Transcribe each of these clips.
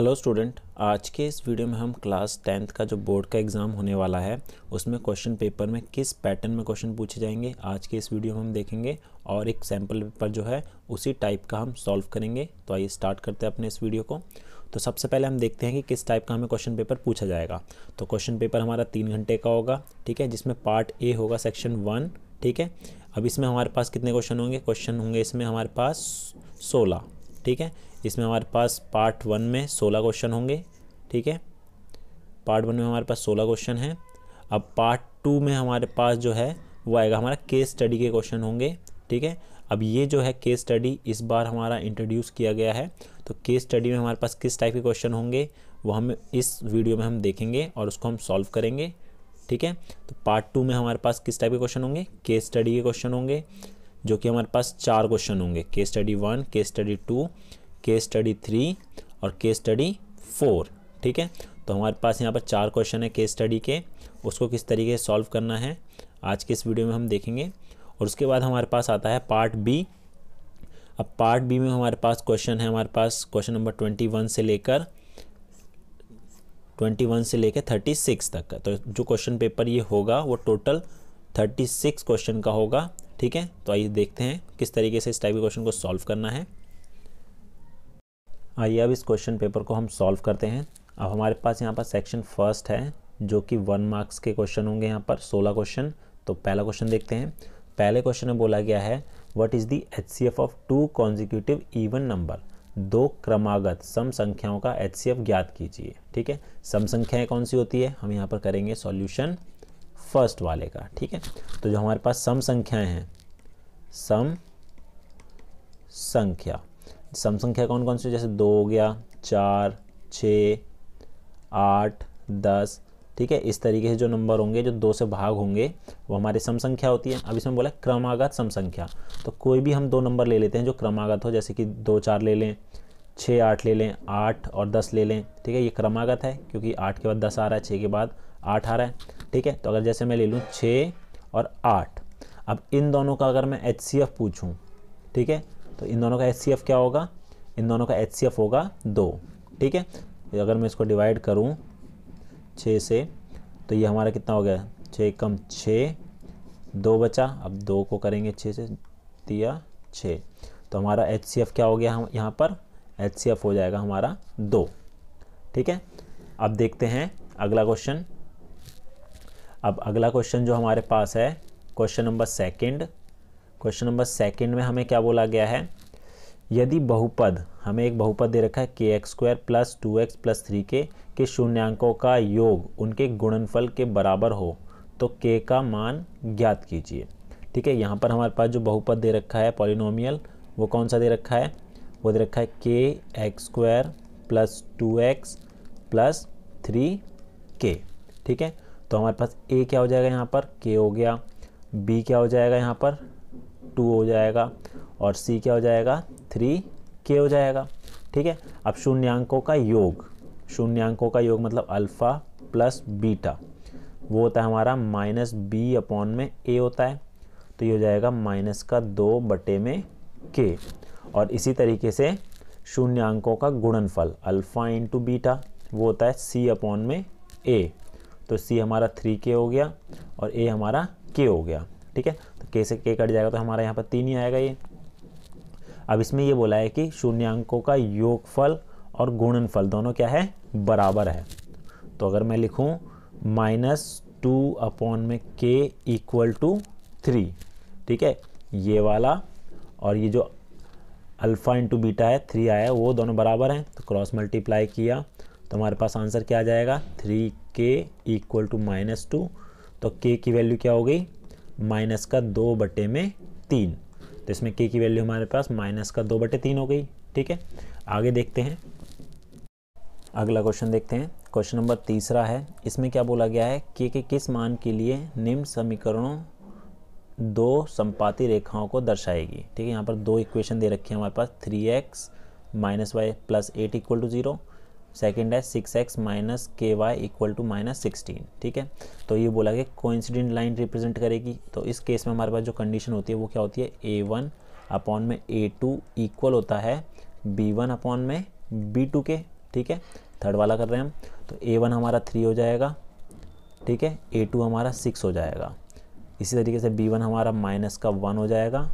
hello student आज के इस वीडियो में हम क्लास टेंथ का जो बोर्ड का एग्ज़ाम होने वाला है उसमें क्वेश्चन पेपर में किस पैटर्न में क्वेश्चन पूछे जाएंगे आज के इस वीडियो में हम देखेंगे और एक सैम्पल पेपर जो है उसी टाइप का हम सॉल्व करेंगे तो आइए स्टार्ट करते हैं अपने इस वीडियो को तो सबसे पहले हम देखते हैं कि किस टाइप का हमें क्वेश्चन पेपर पूछा जाएगा तो क्वेश्चन पेपर हमारा तीन घंटे का होगा ठीक है जिसमें पार्ट ए होगा सेक्शन वन ठीक है अब इसमें हमारे पास कितने क्वेश्चन होंगे क्वेश्चन होंगे इसमें हमारे पास सोलह ठीक है इसमें हमारे पास पार्ट वन में सोलह क्वेश्चन होंगे ठीक है पार्ट वन में हमारे पास सोलह क्वेश्चन हैं अब पार्ट टू में हमारे पास जो है वो आएगा हमारा केस स्टडी के क्वेश्चन होंगे ठीक है अब ये जो है केस स्टडी इस बार हमारा इंट्रोड्यूस किया गया है तो केस स्टडी में हमारे पास किस टाइप के क्वेश्चन होंगे वो हम इस वीडियो में हम देखेंगे और उसको हम सॉल्व करेंगे ठीक है तो पार्ट टू में हमारे पास किस टाइप के क्वेश्चन होंगे केस स्टडी के क्वेश्चन होंगे जो कि हमारे पास चार क्वेश्चन होंगे case study one case study two case study three और केस स्टडी फोर ठीक है तो हमारे पास यहाँ पर चार क्वेश्चन है केस स्टडी के उसको किस तरीके से सॉल्व करना है आज के इस वीडियो में हम देखेंगे और उसके बाद हमारे पास आता है पार्ट बी अब पार्ट बी में हमारे पास क्वेश्चन है हमारे पास क्वेश्चन नंबर ट्वेंटी वन से लेकर ट्वेंटी वन से लेकर थर्टी सिक्स तक का तो जो क्वेश्चन पेपर ये होगा वो टोटल थर्टी सिक्स क्वेश्चन का होगा ठीक है तो आइए देखते हैं किस तरीके से इस टाइप के क्वेश्चन को सॉल्व करना है आइए अब इस क्वेश्चन पेपर को हम सॉल्व करते हैं अब हमारे पास यहाँ पर सेक्शन फर्स्ट है जो कि वन मार्क्स के क्वेश्चन होंगे यहाँ पर सोलह क्वेश्चन तो पहला क्वेश्चन देखते हैं पहले क्वेश्चन में बोला गया है what is the H of two consecutive even number दो क्रमागत सम संख्याओं का एच ज्ञात कीजिए ठीक है सम संख्याएं कौन सी होती है हम यहाँ पर करेंगे सॉल्यूशन फर्स्ट वाले का ठीक है तो जो हमारे पास सम संख्याएं हैं सम संख्या सम संख्या कौन कौन सी जैसे दो हो गया चार छ आठ दस ठीक है इस तरीके से जो नंबर होंगे जो दो से भाग होंगे वो हमारी सम संख्या होती है अब इसमें बोला क्रमागत सम संख्या तो कोई भी हम दो नंबर ले लेते हैं जो क्रमागत हो जैसे कि दो चार ले लें छः आठ ले लें आठ और दस ले लें ठीक है ये क्रमागत है क्योंकि आठ के बाद दस आ रहा है छः के बाद आठ आ रहा है ठीक है तो अगर जैसे मैं ले लूँ छः और आठ अब इन दोनों का अगर मैं एच सी एफ पूछूँ ठीक है तो इन दोनों का एच क्या होगा इन दोनों का एच होगा दो ठीक है अगर मैं इसको डिवाइड करूँ छः से तो ये हमारा कितना हो गया छः कम छः दो बचा अब दो को करेंगे छः से दिया छः तो हमारा एच क्या हो गया हम यहाँ पर एच हो जाएगा हमारा दो ठीक है अब देखते हैं अगला क्वेश्चन अब अगला क्वेश्चन जो हमारे पास है question number second question number second में हमें क्या बोला गया है यदि बहुपद हमें एक बहुपद दे रखा है के X square plus two x plus three के के शून्यांकों का योग उनके गुणनफल के बराबर हो तो के का मान ज्ञात कीजिए ठीक है यहाँ पर हमारे पास जो बहुपद दे रखा है पॉलिनोमियल वो कौन सा दे रखा है वो दे रखा है के X square plus two x plus three के ठीक है तो हमारे पास ए क्या हो जाएगा यहाँ पर के हो गया बी क्या हो जाएगा यहाँ पर टू हो जाएगा और सी क्या हो जाएगा थ्री के हो जाएगा ठीक है अब शून्यंकों का योग शून्यंकों का योग मतलब अल्फ़ा प्लस बीटा वो होता है हमारा माइनस बी अपॉन में ए होता है तो ये हो जाएगा माइनस का दो बटे में के और इसी तरीके से शून्यंकों का गुणनफल अल्फ़ा इंटू बीटा वो होता है सी अपॉन में ए तो सी हमारा थ्री के हो गया और ए हमारा के हो गया ठीक है तो के से के कट जाएगा तो हमारा यहाँ पर तीन ही आएगा ये अब इसमें ये बोला है कि शून्य अंकों का योगफल और गुणनफल दोनों क्या है बराबर है तो अगर मैं लिखूँ माइनस टू अपॉन में के इक्वल टू थ्री ठीक है ये वाला और ये जो अल्फ़ा इंटू बीटा है थ्री आया है वो दोनों बराबर हैं तो क्रॉस मल्टीप्लाई किया तो हमारे पास आंसर क्या आ जाएगा three K equal to minus two तो के की वैल्यू क्या हो गई माइनस का दो बटे में तीन तो इसमें के की वैल्यू हमारे पास माइनस का दो बटे तीन हो गई ठीक है आगे देखते हैं अगला क्वेश्चन देखते हैं क्वेश्चन नंबर तीसरा है इसमें क्या बोला गया है के के किस मान के लिए निम्न समीकरणों दो संपाती रेखाओं को दर्शाएगी ठीक है यहाँ पर दो इक्वेशन दे रखी है हमारे पास three X minus Y plus eight equal to zero second है six X minus K Y equal to minus sixteen ठीक है तो ये बोला कि कोइंसिडेंट लाइन रिप्रेजेंट करेगी तो इस केस में हमारे पास जो कंडीशन होती है वो क्या होती है ए वन अपॉन में ए टू इक्वल होता है बी वन अपॉन में बी टू के ठीक है थर्ड वाला कर रहे हैं हम तो ए वन हमारा थ्री हो जाएगा ठीक है ए टू हमारा सिक्स हो जाएगा इसी तरीके से बी वन हमारा माइनस का वन हो जाएगा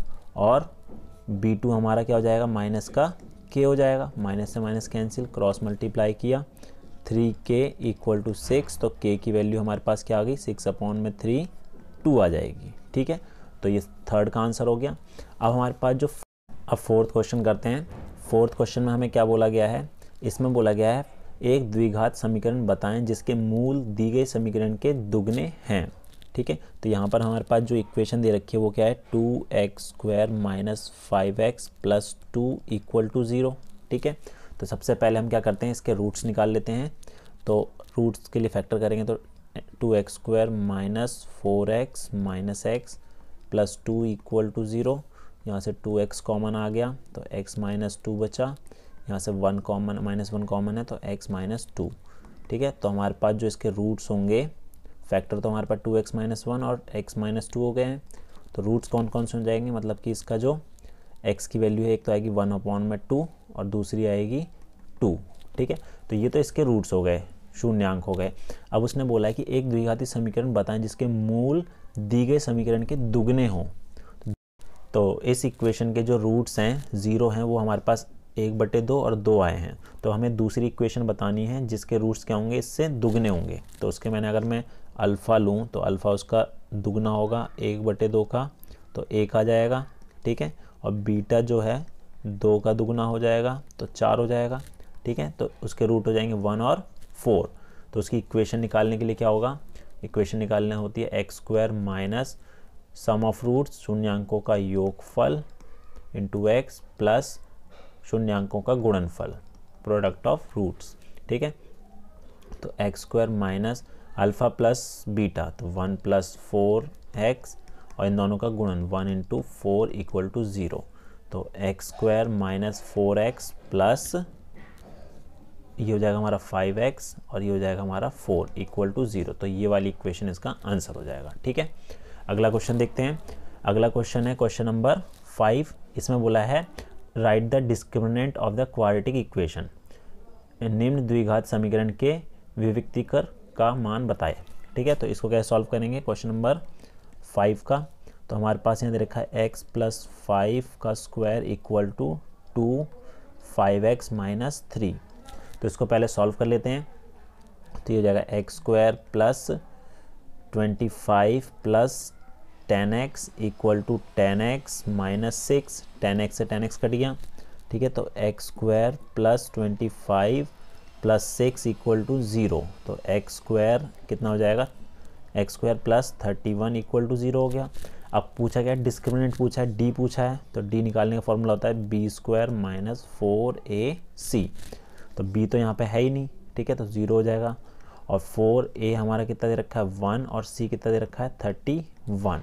और बी टू हमारा क्या हो जाएगा माइनस का के हो जाएगा माइनस से माइनस कैंसिल क्रॉस मल्टीप्लाई किया three K equal to six तो के की वैल्यू हमारे पास क्या आ गई सिक्स अपॉन में थ्री टू आ जाएगी ठीक है तो ये थर्ड का आंसर हो गया अब हमारे पास जो अब फोर्थ क्वेश्चन करते हैं फोर्थ क्वेश्चन में हमें क्या बोला गया है इसमें बोला गया है एक द्विघात समीकरण बताएं जिसके मूल दी गई समीकरण के दुगने हैं ठीक है तो यहाँ पर हमारे पास जो इक्वेशन दे रखी है वो क्या है two x square minus five x plus two equal to zero ठीक है तो सबसे पहले हम क्या करते हैं इसके रूट्स निकाल लेते हैं तो रूट्स के लिए फैक्टर करेंगे तो two x square minus four x minus x plus two equal to zero यहाँ से टू एक्स कॉमन आ गया तो एक्स माइनस टू बचा यहाँ से one common minus one common है तो एक्स माइनस टू ठीक है तो हमारे पास जो इसके रूट्स होंगे फैक्टर तो हमारे पास टू एक्स माइनस वन और एक्स माइनस टू हो गए हैं तो रूट्स कौन कौन से हो जाएंगे मतलब कि इसका जो एक्स की वैल्यू है एक तो आएगी वन अपॉन में टू और दूसरी आएगी टू ठीक है तो ये तो इसके रूट्स हो गए शून्यांक हो गए अब उसने बोला है कि एक द्विघाती समीकरण बताएं जिसके मूल दी गए समीकरण के दुगने हों तो इस इक्वेशन के जो रूट्स हैं ज़ीरो हैं वो हमारे पास एक बटे दो और दो आए हैं तो हमें दूसरी इक्वेशन बतानी है जिसके रूट्स क्या होंगे इससे दुगने होंगे तो उसके मैंने अगर मैं अल्फ़ा लूँ तो अल्फ़ा उसका दुगना होगा एक बटे दो का तो एक आ जाएगा ठीक है और बीटा जो है दो का दुगना हो जाएगा तो चार हो जाएगा ठीक है तो उसके रूट हो जाएंगे वन और फोर तो उसकी इक्वेशन निकालने के लिए क्या होगा इक्वेशन निकालने होती है x square minus sum of root शून्यंकों का योगफल इंटू एक्स प्लस शून्यंकों का गुणनफल प्रोडक्ट ऑफ रूट्स ठीक है तो x square minus alpha plus beta तो वन प्लस फोर एक्स और इन दोनों का गुणन one into four equal to zero तो x square minus four x plus ये हो जाएगा हमारा फाइव एक्स और ये हो जाएगा हमारा फोर इक्वल टू ज़ीरो तो ये वाली इक्वेशन इसका आंसर हो जाएगा ठीक है अगला क्वेश्चन देखते हैं अगला क्वेश्चन है क्वेश्चन नंबर फाइव इसमें बोला है write the discriminant of the quadratic equation निम्न द्विघात समीकरण के विविक्तिकर का मान बताए ठीक है तो इसको कैसे सॉल्व करेंगे क्वेश्चन नंबर फाइव का तो हमारे पास यहाँ देखा रखा है एक्स प्लस फाइव का square equal to two five x minus three तो इसको पहले सॉल्व कर लेते हैं तो ये हो जाएगा x square plus twenty five plus ten x equal to ten x minus six ten x से टेन एक्स कट गया ठीक है तो x square plus twenty five plus six equal to zero तो एक्स स्क्वायर कितना हो जाएगा x square plus thirty one equal to zero हो गया अब पूछा गया डिस्क्रिमिनेंट पूछा है डी पूछा है तो डी निकालने का फॉर्मूला होता है b square minus four a c तो बी तो यहाँ पे है ही नहीं ठीक है तो ज़ीरो हो जाएगा और फोर ए हमारा कितना दे रखा है वन और सी कितना दे रखा है थर्टी वन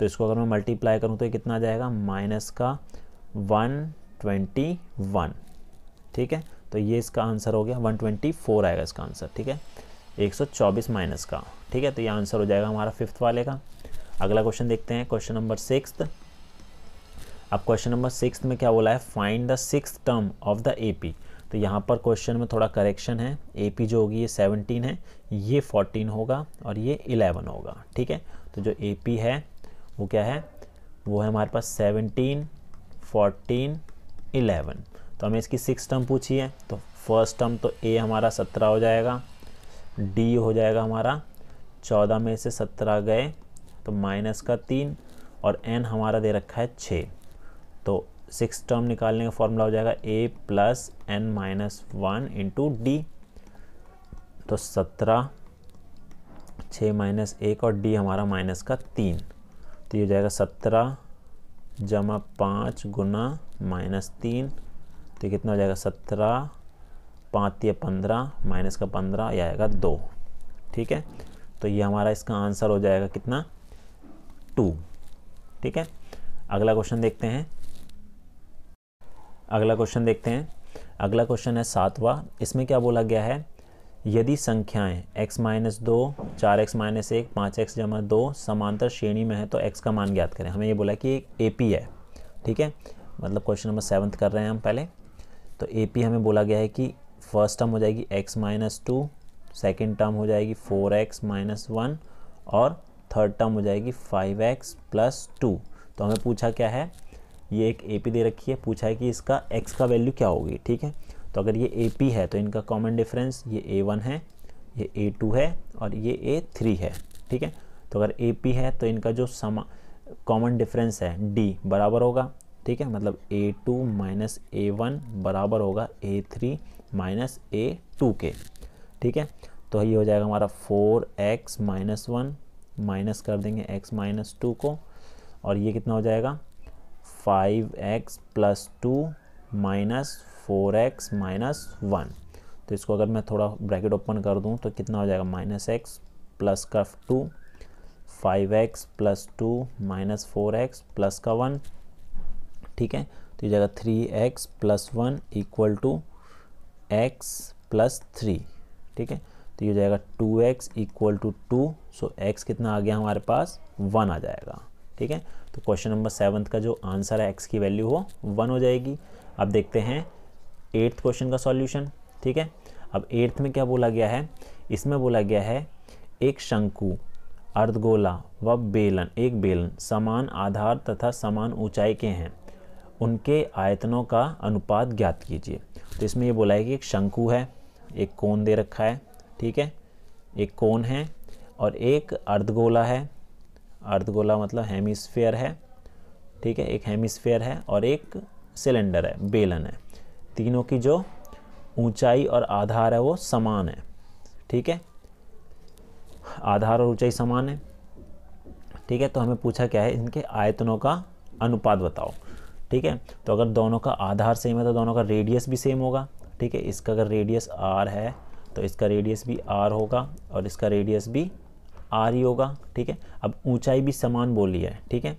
तो इसको अगर मैं मल्टीप्लाई करूँ तो ये कितना आ जाएगा माइनस का वन ट्वेंटी वन ठीक है तो ये इसका आंसर हो गया 124 आएगा इसका आंसर ठीक है 124 माइनस का ठीक है तो ये आंसर हो जाएगा हमारा फिफ्थ वाले का अगला क्वेश्चन देखते हैं क्वेश्चन नंबर सिक्स अब क्वेश्चन नंबर सिक्स में क्या बोला है find the six term of the A तो यहाँ पर क्वेश्चन में थोड़ा करेक्शन है ए जो होगी ये सेवनटीन है ये फोर्टीन होगा और ये इलेवन होगा ठीक है तो जो ए है वो क्या है वो है हमारे पास सेवनटीन फोर्टीन इलेवन तो हमें इसकी सिक्स टर्म पूछी है तो फर्स्ट टर्म तो ए हमारा सत्रह हो जाएगा डी हो जाएगा हमारा चौदह में से सत्रह गए तो माइनस का तीन और एन हमारा दे रखा है छः तो सिक्स टर्म निकालने का फॉर्मूला हो जाएगा a plus n minus one into d तो सत्रह छः माइनस एक और डी हमारा माइनस का तीन तो ये हो जाएगा सत्रह जमा पाँच गुना माइनस तीन तो कितना हो जाएगा सत्रह पाँच या पंद्रह माइनस का पंद्रह यह आएगा दो ठीक है तो ये हमारा इसका आंसर हो जाएगा कितना टू ठीक है अगला क्वेश्चन देखते हैं अगला क्वेश्चन देखते हैं अगला क्वेश्चन है सातवा इसमें क्या बोला गया है यदि संख्याएं x माइनस दो चार एक्स माइनस एक पाँच एक्स जमा दो समांतर श्रेणी में है तो x का मान ज्ञात करें हमें ये बोला कि एक ए पी है ठीक है मतलब क्वेश्चन नंबर सेवन्थ कर रहे हैं हम पहले तो ए पी हमें बोला गया है कि फर्स्ट टर्म हो जाएगी x minus two second term हो जाएगी फोर एक्स माइनस वन और थर्ड टर्म हो जाएगी फाइव एक्स प्लस टू तो हमें पूछा क्या है ये एक ए पी दे रखी है पूछा है कि इसका एक्स का वैल्यू क्या होगी ठीक है तो अगर ये ए पी है तो इनका कॉमन डिफरेंस ये ए वन है ये ए टू है और ये ए थ्री है ठीक है तो अगर ए पी है तो इनका जो समा कॉमन डिफरेंस है डी बराबर होगा ठीक है मतलब a two minus a one बराबर होगा a three minus a two के ठीक है तो ये हो जाएगा हमारा four x minus one minus कर देंगे एक्स माइनस टू को और ये कितना हो जाएगा five x plus two minus four x minus one तो इसको अगर मैं थोड़ा ब्रैकेट ओपन कर दूं तो कितना हो जाएगा माइनस एक्स प्लस का two five x plus two minus four x plus का वन ठीक है तो ये जाएगा three x plus one equal to x plus three ठीक है तो ये जाएगा two x equal to two so x कितना आ गया हमारे पास वन आ जाएगा ठीक है तो क्वेश्चन नंबर सेवन्थ का जो आंसर है एक्स की वैल्यू हो वन हो जाएगी अब देखते हैं एट्थ क्वेश्चन का सॉल्यूशन ठीक है अब एट्थ में क्या बोला गया है इसमें बोला गया है एक शंकु अर्धगोला व बेलन एक बेलन समान आधार तथा समान ऊंचाई के हैं उनके आयतनों का अनुपात ज्ञात कीजिए तो इसमें ये बोला है कि एक शंकु है एक कोण दे रखा है ठीक है एक कोन है और एक अर्धगोला है अर्धगोला मतलब हेमिसफेयर है ठीक है एक हेमिसफेयर है और एक सिलेंडर है बेलन है तीनों की जो ऊंचाई और आधार है वो समान है ठीक है आधार और ऊंचाई समान है ठीक है तो हमें पूछा क्या है इनके आयतनों का अनुपात बताओ ठीक है तो अगर दोनों का आधार सेम है तो दोनों का रेडियस भी सेम होगा ठीक है इसका अगर रेडियस आर है तो इसका रेडियस भी आर होगा और इसका रेडियस भी आर ही होगा ठीक है अब ऊंचाई भी समान बोली है ठीक है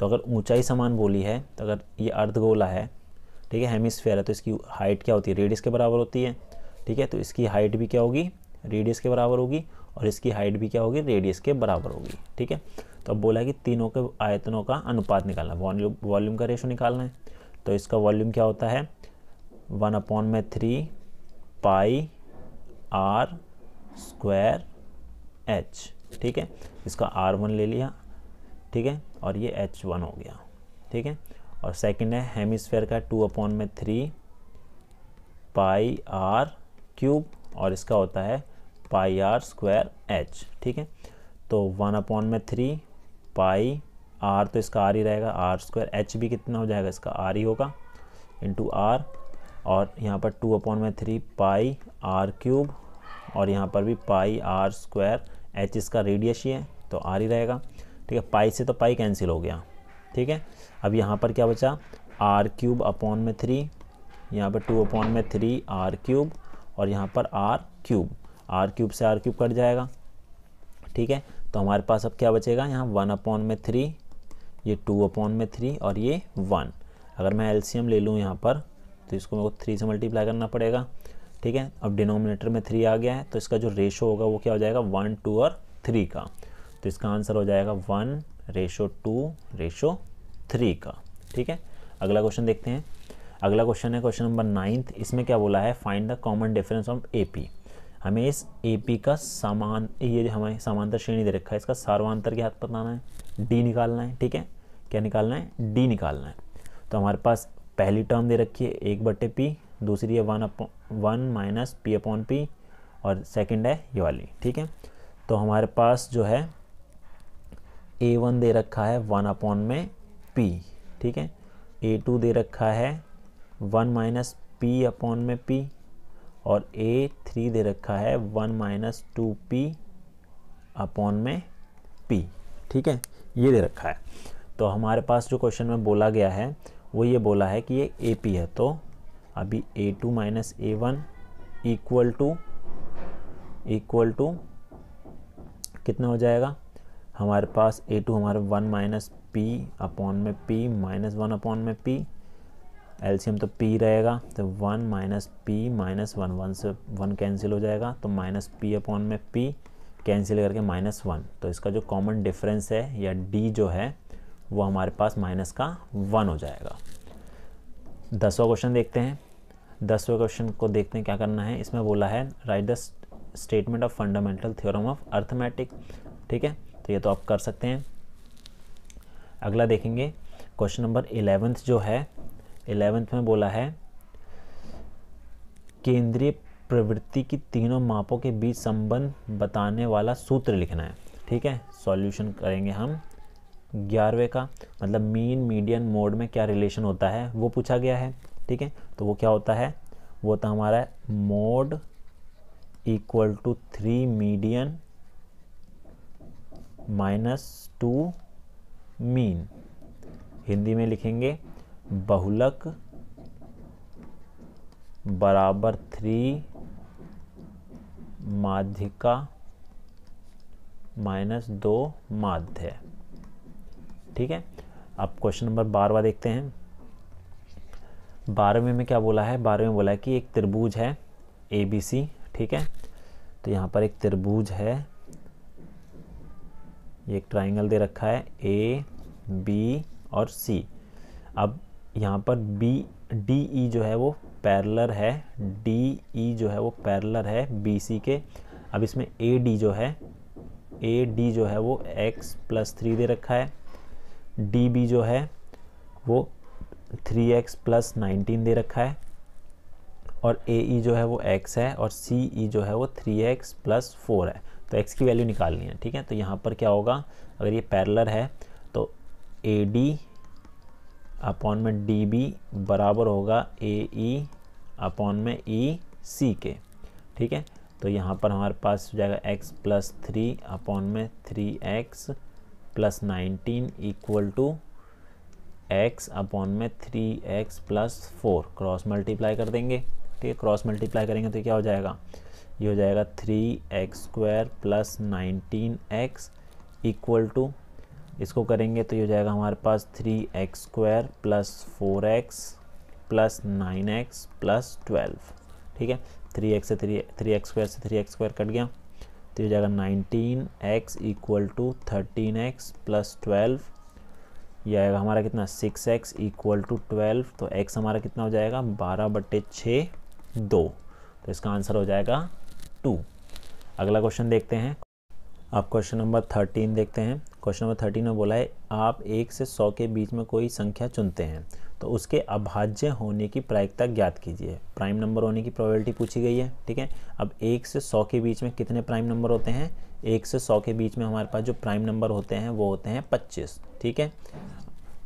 तो अगर ऊंचाई समान बोली है तो अगर ये अर्धगोला है ठीक है हेमिसफेयर है तो इसकी हाइट क्या होती है रेडियस के बराबर होती है ठीक है तो इसकी हाइट भी क्या होगी रेडियस के बराबर होगी और इसकी हाइट भी क्या होगी रेडियस के बराबर होगी ठीक है तो अब बोला कि तीनों के आयतनों का अनुपात निकालना वॉल्यूम वॉल्यूम का रेशो निकालना है तो इसका वॉल्यूम क्या होता है वन अपॉन में three pi r square h ठीक है इसका आर वन ले लिया ठीक है और ये एच वन हो गया ठीक है और सेकंड है हेमिस्फेयर का टू अपॉन में थ्री पाई आर क्यूब और इसका होता है पाई आर स्क्वायर एच ठीक है तो वन अपॉन में थ्री पाई आर तो इसका आर ही रहेगा आर स्क्वायर एच भी कितना हो जाएगा इसका आर ही होगा इंटू आर और यहाँ पर टू अपॉन में थ्री पाई आर क्यूब और यहाँ पर भी पाई आर स्क्वायर एच इसका रेडियस ही है तो आर ही रहेगा ठीक है पाई से तो पाई कैंसिल हो गया ठीक है अब यहाँ पर क्या बचा आर क्यूब अपॉन में थ्री यहाँ पर टू अपॉन में थ्री आर क्यूब और यहाँ पर आर क्यूब आर क्यूब से आर क्यूब कट जाएगा ठीक है तो हमारे पास अब क्या बचेगा यहाँ वन अपॉन में थ्री ये टू अपॉन में थ्री और ये वन अगर मैं एलसीएम ले लूँ यहाँ पर तो इसको मेरे को थ्री से मल्टीप्लाई करना पड़ेगा ठीक है अब डिनोमिनेटर में थ्री आ गया है तो इसका जो रेशो होगा वो क्या हो जाएगा वन टू और थ्री का तो इसका आंसर हो जाएगा one ratio two ratio three का ठीक है अगला क्वेश्चन देखते हैं अगला क्वेश्चन है क्वेश्चन नंबर नाइन्थ इसमें क्या बोला है find the common difference of A P हमें इस ए पी का समान ये हमें समांतर श्रेणी दे रखा है इसका सर्वांतर के हाथ बताना है डी निकालना है ठीक है क्या निकालना है डी निकालना है तो हमारे पास पहली टर्म दे रखी है एक बटे पी दूसरी है one upon one minus p upon p और सेकंड है ये वाली ठीक है तो हमारे पास जो है ए वन दे रखा है वन अपॉन में पी ठीक है ए टू दे रखा है वन माइनस पी अपॉन में पी और ए थ्री दे रखा है one minus two p upon में पी ठीक है ये दे रखा है तो हमारे पास जो क्वेश्चन में बोला गया है वो ये बोला है कि ये ए पी है तो अभी a two minus a one equal to equal to कितना हो जाएगा हमारे पास ए टू हमारे वन माइनस पी अपॉन में पी माइनस वन अपॉन में पी एलसीएम तो पी रहेगा तो one minus p minus one one से वन कैंसिल हो जाएगा तो माइनस पी अपॉन में पी कैंसिल करके माइनस वन तो इसका जो कॉमन डिफरेंस है या डी जो है वो हमारे पास माइनस का वन हो जाएगा दसवा क्वेश्चन देखते हैं दसवें क्वेश्चन को देखते हैं क्या करना है इसमें बोला है write the statement of fundamental theorem of arithmetic ठीक है तो ये तो आप कर सकते हैं अगला देखेंगे क्वेश्चन नंबर इलेवेंथ जो है एलेवेंथ में बोला है केंद्रीय प्रवृत्ति की तीनों मापों के बीच संबंध बताने वाला सूत्र लिखना है ठीक है सॉल्यूशन करेंगे हम ग्यारहवें का मतलब मीन मीडियन मोड में क्या रिलेशन होता है वो पूछा गया है ठीक है तो वो क्या होता है वो होता हमारा mode equal to three median minus two mean Hindi में लिखेंगे बहुलक बराबर थ्री माध्यिका माइनस दो माध्य ठीक है अब क्वेश्चन नंबर बारहवा देखते हैं बारहवें में क्या बोला है बारहवें में बोला है कि एक त्रिभुज है ए बी सी ठीक है तो यहाँ पर एक त्रिभुज है ये एक ट्राइंगल दे रखा है ए बी और सी अब यहाँ पर बी डी ई जो है वो पैरलर है डी ई e जो है वो पैरलर है बी सी के अब इसमें ए डी जो है ए डी जो है वो एक्स प्लस थ्री दे रखा है डी बी जो है वो थ्री एक्स प्लस नाइनटीन दे रखा है और ए ई e जो है वो एक्स है और सी ई e जो है वो थ्री एक्स प्लस फोर है तो एक्स की वैल्यू निकालनी है ठीक है तो यहाँ पर क्या होगा अगर ये पैरलर है तो ए डी अपॉन में डी बी बराबर होगा ए ई अपॉन में ई सी के ठीक है तो यहाँ पर हमारे पास हो जाएगा एक्स प्लस थ्री अपॉन में three x plus nineteen equal to x upon में three x plus four cross multiply कर देंगे ठीक है क्रॉस मल्टीप्लाई करेंगे तो क्या हो जाएगा ये हो जाएगा three x square plus nineteen x equal to इसको करेंगे तो ये हो जाएगा हमारे पास three x square plus four x plus nine x plus twelve ठीक है थ्री एक्स से थ्री थ्री एक्स स्क्वायर से थ्री एक्स स्क्वायर कट गया तो ये जाएगा nineteen x equal to thirteen x plus twelve यह आएगा हमारा कितना six x equal to twelve तो एक्स हमारा कितना हो जाएगा बारह बटे छः दो तो इसका आंसर हो जाएगा टू अगला क्वेश्चन देखते हैं अब क्वेश्चन नंबर थर्टीन देखते हैं क्वेश्चन नंबर थर्टीन में बोला है आप एक से सौ के बीच में कोई संख्या चुनते हैं तो उसके अभाज्य होने की प्रायिकता ज्ञात कीजिए प्राइम नंबर होने की प्रोबेबिलिटी पूछी गई है ठीक है अब एक से सौ के बीच में कितने प्राइम नंबर होते हैं एक से सौ के बीच में हमारे पास जो प्राइम नंबर होते हैं वो होते हैं पच्चीस ठीक है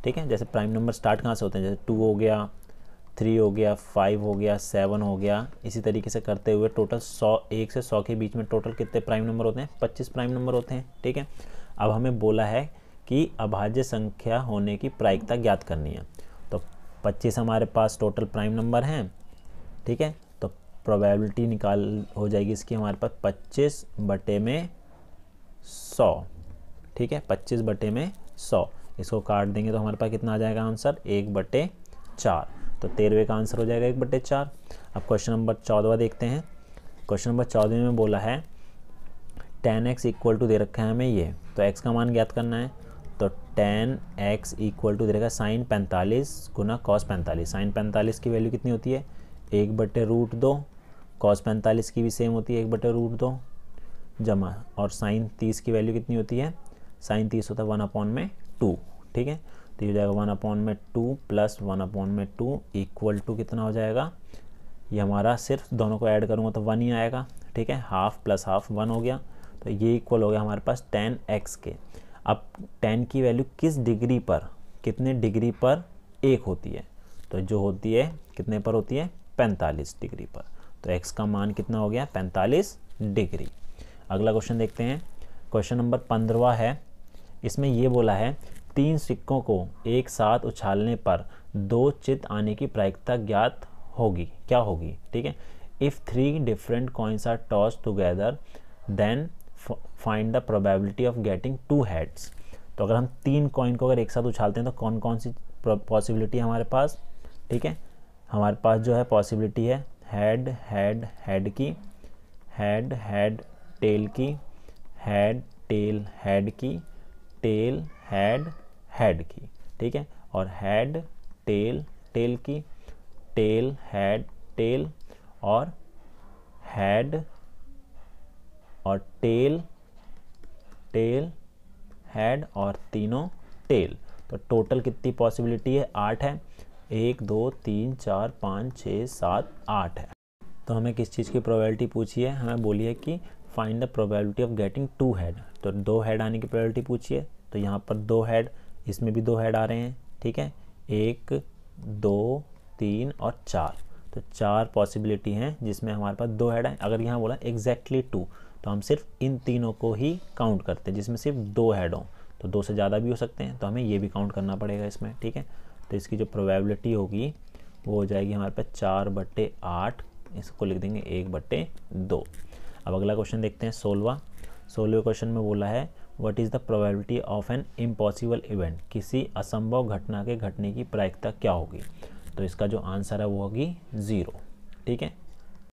ठीक है जैसे प्राइम नंबर स्टार्ट कहाँ से होते हैं जैसे टू हो गया थ्री हो गया फाइव हो गया सेवन हो गया इसी तरीके से करते हुए टोटल सौ एक से सौ के बीच में टोटल कितने प्राइम नंबर होते हैं पच्चीस प्राइम नंबर होते हैं ठीक है अब हमें बोला है कि अभाज्य संख्या होने की प्रायिकता ज्ञात करनी है तो पच्चीस हमारे पास टोटल प्राइम नंबर हैं ठीक है तो प्रोबेबिलिटी निकाल हो जाएगी इसकी हमारे पास पच्चीस बटे में सौ ठीक है पच्चीस बटे में सौ इसको काट देंगे तो हमारे पास कितना आ जाएगा आंसर एक बटे चार तो तेरहवें का आंसर हो जाएगा एक बटे चार अब क्वेश्चन नंबर चौदवा देखते हैं क्वेश्चन नंबर चौदह में बोला है टेन एक्स इक्वल टू दे रखा है हमें ये तो एक्स का मान ज्ञात करना है तो टेन एक्स इक्वल टू दे रखा है साइन पैंतालीस गुना कॉस पैंतालीस साइन पैंतालीस की वैल्यू कितनी होती है एक बटे रूट दो कॉस पैंतालीस की भी सेम होती है एक बटे रूट दो जमा और साइन तीस की वैल्यू कितनी होती है साइन तीस होता है वन अपॉन में टू ठीक है तो ये हो जाएगा वन अपॉन में टू प्लस वन अपॉन में टू इक्वल टू कितना हो जाएगा ये हमारा सिर्फ दोनों को ऐड करूँगा तो वन ही आएगा ठीक है हाफ प्लस हाफ वन हो गया तो ये इक्वल हो गया हमारे पास टेन एक्स के अब टेन की वैल्यू किस डिग्री पर कितने डिग्री पर एक होती है तो जो होती है कितने पर होती है पैंतालीस डिग्री पर तो एक्स का मान कितना हो गया पैंतालीस डिग्री अगला क्वेश्चन देखते हैं क्वेश्चन नंबर पंद्रवा है इसमें ये बोला है तीन सिक्कों को एक साथ उछालने पर दो चित आने की प्रायिकता ज्ञात होगी क्या होगी ठीक है if three different coins are toss together then find the probability of getting two heads तो अगर हम तीन कॉइन को अगर एक साथ उछालते हैं तो कौन कौन सी पॉसिबिलिटी है हमारे पास ठीक है हमारे पास जो है पॉसिबिलिटी है हेड हेड हेड की हेड हेड टेल की हेड टेल हेड की टेल हेड हेड की ठीक है और हेड टेल टेल की टेल हेड टेल और हेड और टेल टेल हेड और तीनों टेल तो टोटल कितनी पॉसिबिलिटी है आठ है एक दो तीन चार पाँच छः सात आठ है तो हमें किस चीज़ की प्रोबेबिलिटी पूछी है हमें बोलिए कि find the probability of getting two head तो दो हेड आने की प्रोबेबिलिटी पूछिए तो यहाँ पर दो हेड इसमें भी दो हेड आ रहे हैं ठीक है एक दो तीन और चार तो चार पॉसिबिलिटी हैं जिसमें हमारे पास दो हेड हैं अगर यहाँ बोला एग्जैक्टली टू तो हम सिर्फ इन तीनों को ही काउंट करते हैं जिसमें सिर्फ दो हेड हों तो दो से ज़्यादा भी हो सकते हैं तो हमें ये भी काउंट करना पड़ेगा इसमें ठीक है तो इसकी जो प्रोबेबिलिटी होगी वो हो जाएगी हमारे पास चार बट्टे आठ इसको लिख देंगे एक बट्टे दो अब अगला क्वेश्चन देखते हैं सोलवा सोलवे क्वेश्चन में बोला है what is the probability of an impossible event किसी असंभव घटना के घटने की प्रायिकता क्या होगी तो इसका जो आंसर है वो होगी ज़ीरो ठीक है